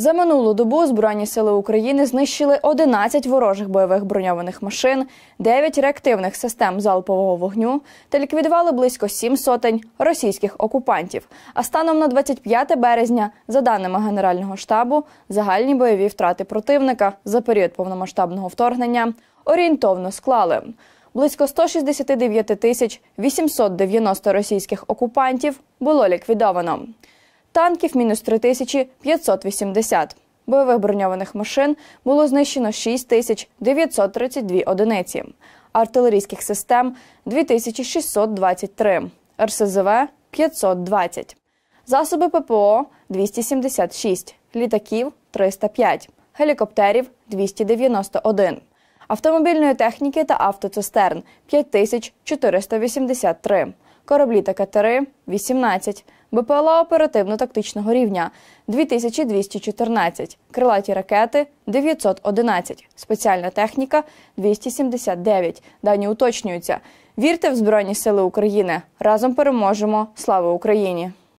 За минулу добу Збройні сили України знищили 11 ворожих бойових броньованих машин, 9 реактивних систем залпового вогню та ліквідували близько 7 сотень російських окупантів. А станом на 25 березня, за даними Генерального штабу, загальні бойові втрати противника за період повномасштабного вторгнення орієнтовно склали. Близько 169 тисяч 890 російських окупантів було ліквідовано танків мінус 3580. Бойових броньованих машин було знищено 6932 одиниці, артилерійських систем 2623, РСЗВ 520, засоби ППО 276, літаків 305, гелікоптерів 291, автомобільної техніки та автоцистерн 5483, кораблі та катери 18, БПЛА оперативно-тактичного рівня 2214, крилаті ракети 911, спеціальна техніка 279. Дані уточнюються. Вірте в Збройні Сили України. Разом переможемо. Слава Україні!